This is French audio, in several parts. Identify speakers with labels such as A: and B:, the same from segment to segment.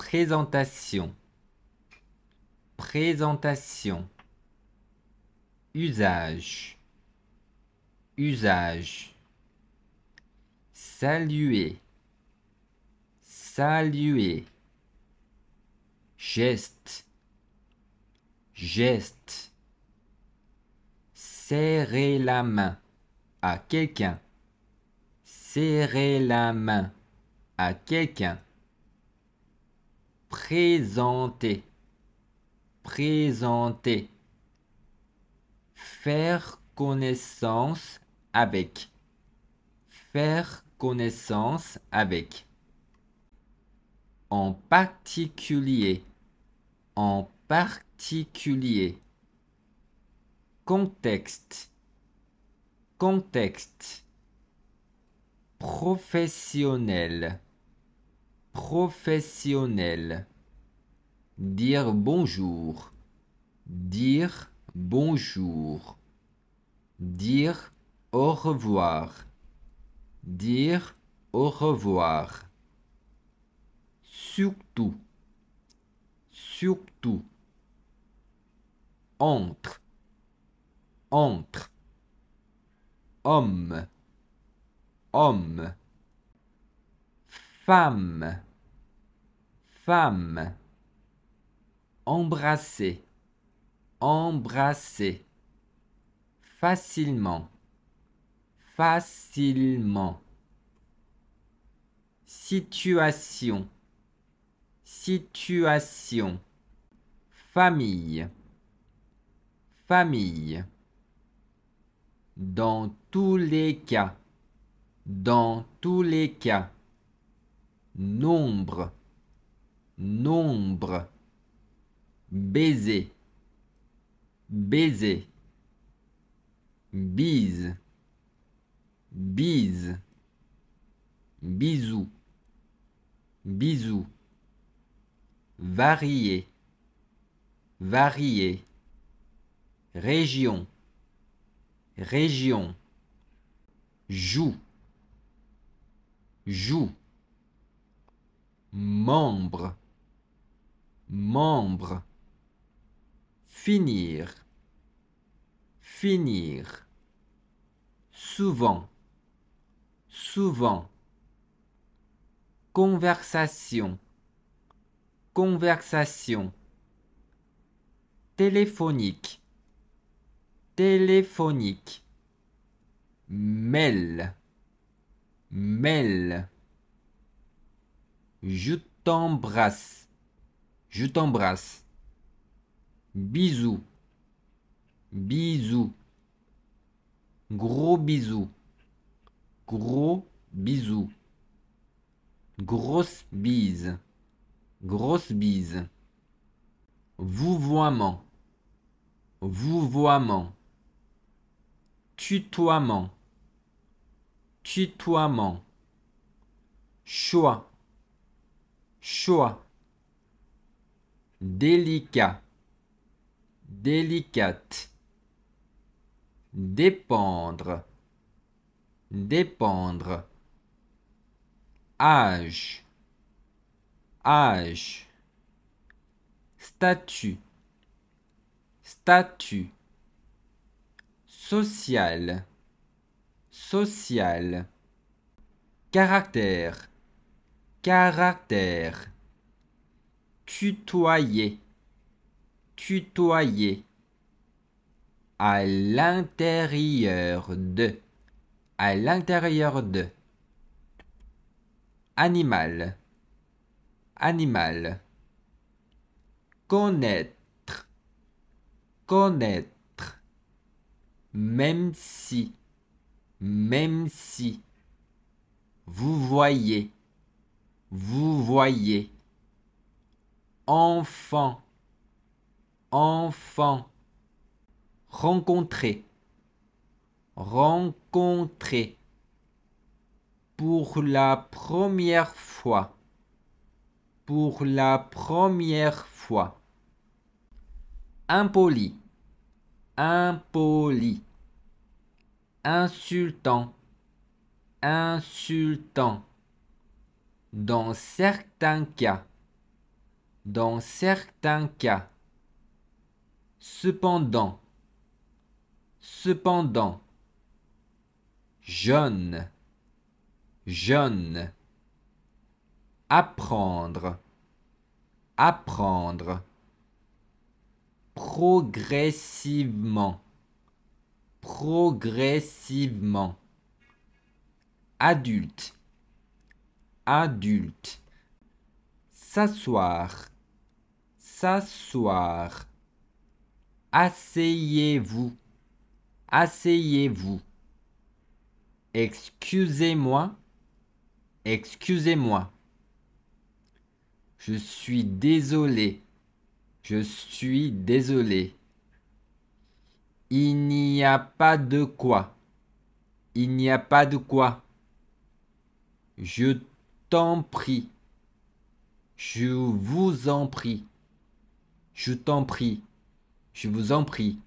A: Présentation. Présentation. Usage. Usage. Saluer. Saluer. Geste. Geste. Serrer la main à quelqu'un. Serrer la main à quelqu'un. Présenter. Présenter. Faire connaissance avec. Faire connaissance avec. En particulier. En particulier. Contexte. Contexte. Professionnel professionnel. Dire bonjour. Dire bonjour. Dire au revoir. Dire au revoir. Surtout. Surtout. Entre. Entre. Homme. Homme femme, femme, embrasser, embrasser, facilement, facilement, situation, situation, famille, famille, dans tous les cas, dans tous les cas nombre, nombre, baiser, baiser, bise, bise, bisou, bisou, varier, varier, région, région, joue, joue membre, membre, finir, finir, souvent, souvent, conversation, conversation, téléphonique, téléphonique, mail, mail. Je t'embrasse. Je t'embrasse. Bisous. Bisous. Gros bisous. Gros bisous. Grosse bise. Grosse bise. Vouvoiement. Vouvoiement. Tutoiement. Tutoiement. Choix Choix. Délicat. Délicate. Dépendre. Dépendre. Âge. Âge. Statut. Statut. Social. Social. Caractère caractère, tutoyer, tutoyer, à l'intérieur de, à l'intérieur de, animal, animal, connaître, connaître, même si, même si, vous voyez, vous voyez, enfant, enfant, rencontrer, rencontrer, pour la première fois, pour la première fois, impoli, impoli, insultant, insultant dans certains cas. Dans certains cas. Cependant. Cependant. Jeune. Jeune. Apprendre. Apprendre. Progressivement. Progressivement. Adulte adulte. S'asseoir, s'asseoir. Asseyez-vous, asseyez-vous. Excusez-moi, excusez-moi. Je suis désolé, je suis désolé. Il n'y a pas de quoi. Il n'y a pas de quoi. Je t'en prie. Je vous en prie. Je t'en prie. Je vous en prie.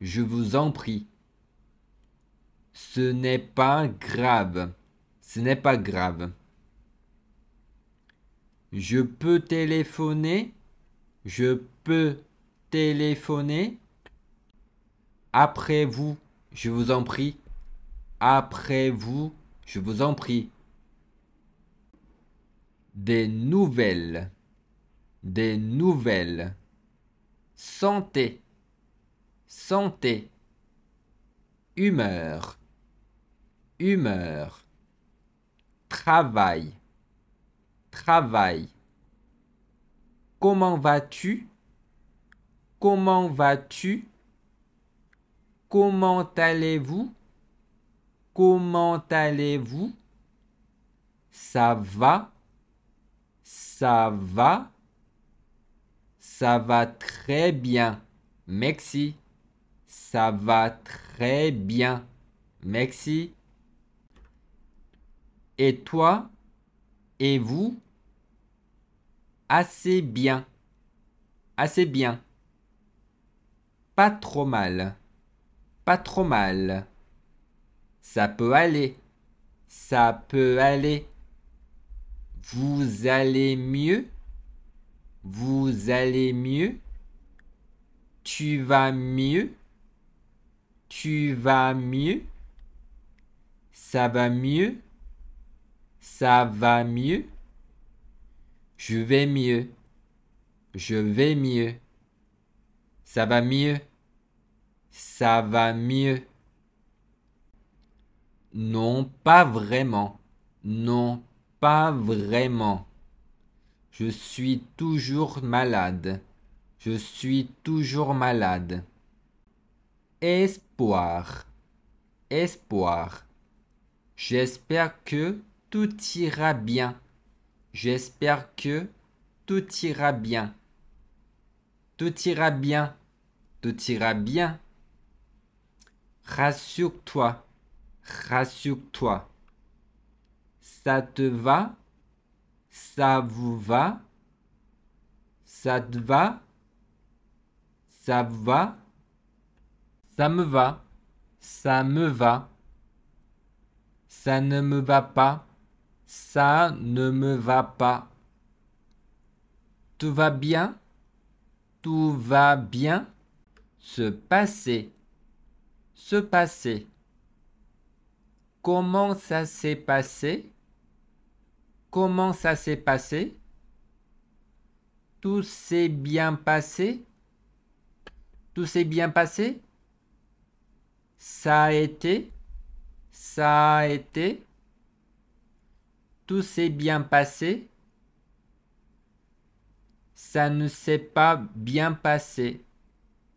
A: Je vous en prie. Ce n'est pas grave. Ce n'est pas grave. Je peux téléphoner. Je peux téléphoner. Après vous, je vous en prie. Après vous, je vous en prie. Des nouvelles. Des nouvelles. Santé. Santé. Humeur. Humeur. Travail. Travail. Comment vas-tu Comment vas-tu Comment allez-vous Comment allez-vous Ça va ça va Ça va très bien. Merci. Ça va très bien. Merci. Et toi Et vous Assez bien. Assez bien. Pas trop mal. Pas trop mal. Ça peut aller. Ça peut aller. Vous allez mieux. Vous allez mieux. Tu vas mieux. Tu vas mieux. Ça va mieux. Ça va mieux. Je vais mieux. Je vais mieux. Ça va mieux. Ça va mieux. Non, pas vraiment. Non, pas vraiment. Je suis toujours malade. Je suis toujours malade. Espoir. Espoir. J'espère que tout ira bien. J'espère que tout ira bien. Tout ira bien. Tout ira bien. Rassure-toi. Rassure-toi. Ça te va Ça vous va Ça te va Ça va Ça me va Ça me va Ça ne me va pas Ça ne me va pas Tout va bien Tout va bien Se passer Se passer Comment ça s'est passé Comment ça s'est passé Tout s'est bien passé Tout s'est bien passé Ça a été Ça a été Tout s'est bien passé Ça ne s'est pas bien passé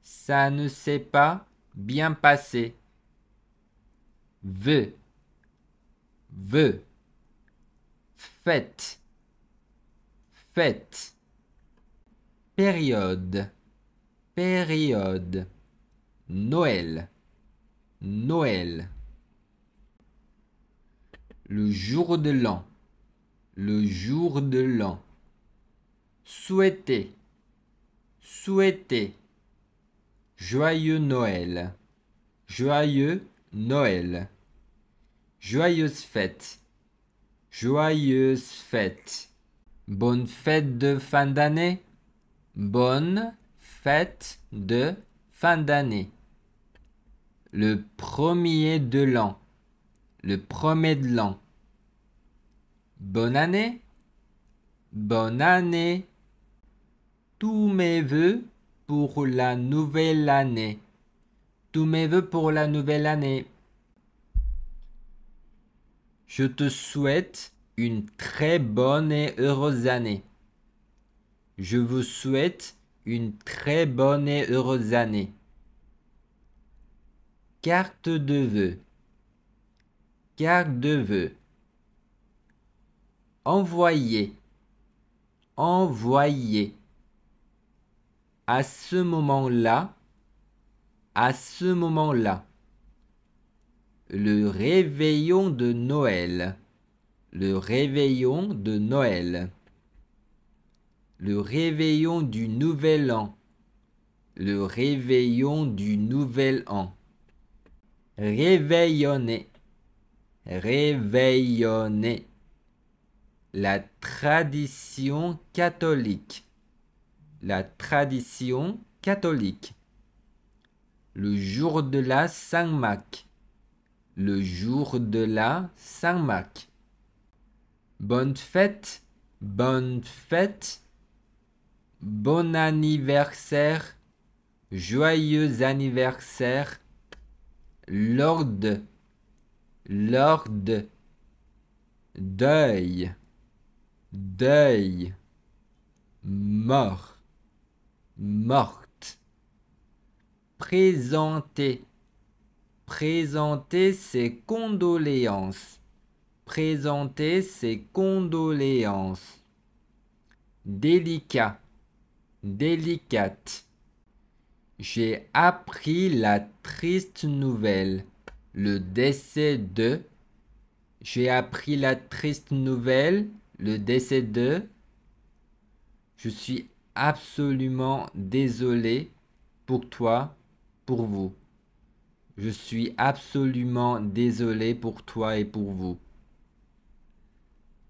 A: Ça ne s'est pas bien passé. V veut, fête, fête, période, période, Noël, Noël, le jour de l'an, le jour de l'an, souhaiter, souhaiter, joyeux Noël, joyeux Noël. Joyeuse fête. Joyeuse fête. Bonne fête de fin d'année. Bonne fête de fin d'année. Le premier de l'an. Le premier de l'an. Bonne année. Bonne année. Tous mes voeux pour la nouvelle année. Tous mes voeux pour la nouvelle année. Je te souhaite une très bonne et heureuse année. Je vous souhaite une très bonne et heureuse année. Carte de vœux. Carte de vœux. Envoyer. Envoyer. À ce moment-là. À ce moment-là. Le réveillon de Noël. Le réveillon de Noël. Le réveillon du Nouvel An. Le réveillon du Nouvel An. Réveillonner. réveillonné La tradition catholique. La tradition catholique. Le jour de la Saint-Mac le jour de la saint mac Bonne fête, bonne fête, bon anniversaire, joyeux anniversaire, Lord, Lord, deuil, deuil, mort, morte, présenter, Présenter ses condoléances. Présenter ses condoléances. Délicat. Délicate. J'ai appris la triste nouvelle. Le décès de. J'ai appris la triste nouvelle. Le décès de. Je suis absolument désolé pour toi, pour vous. Je suis absolument désolé pour toi et pour vous.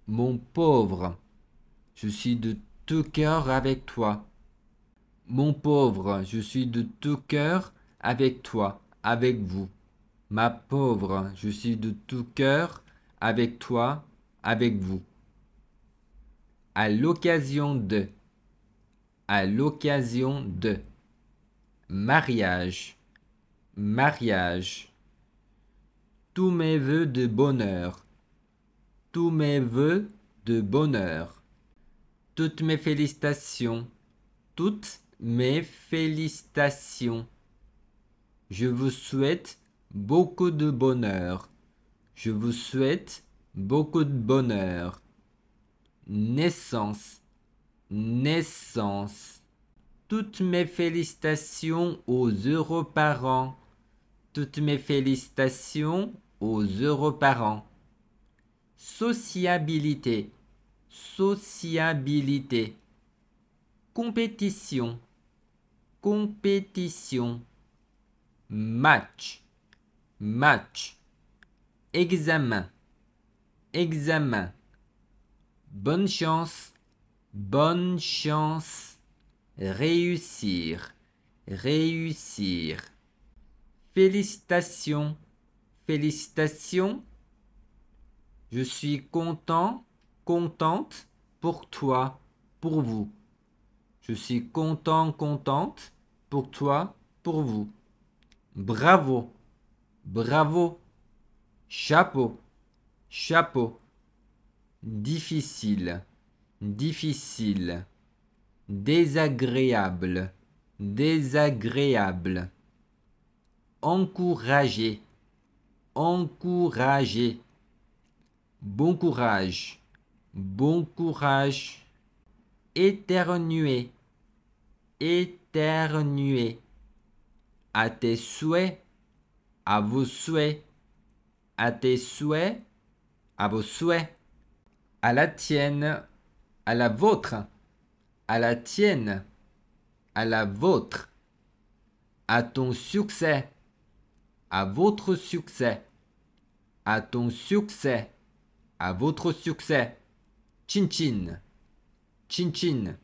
A: Mon pauvre, je suis de tout cœur avec toi. Mon pauvre, je suis de tout cœur avec toi, avec vous. Ma pauvre, je suis de tout cœur avec toi, avec vous. À l'occasion de. À l'occasion de. Mariage mariage. Tous mes voeux de bonheur. Tous mes voeux de bonheur. Toutes mes félicitations. Toutes mes félicitations. Je vous souhaite beaucoup de bonheur. Je vous souhaite beaucoup de bonheur. Naissance. Naissance. Toutes mes félicitations aux heureux parents toutes mes félicitations aux Europarents. Sociabilité. Sociabilité. Compétition. Compétition. Match. Match. Examen. Examen. Bonne chance. Bonne chance. Réussir. Réussir. Félicitations. Félicitations. Je suis content, contente pour toi, pour vous. Je suis content, contente pour toi, pour vous. Bravo. Bravo. Chapeau. Chapeau. Difficile. Difficile. Désagréable. Désagréable encourager, encourager. Bon courage, bon courage. Éternuer, éternuer. À tes souhaits, à vos souhaits, à tes souhaits, à vos souhaits. À la tienne, à la vôtre, à la tienne, à la vôtre. À ton succès, à votre succès, à ton succès, à votre succès. Chin chin. Chin chin.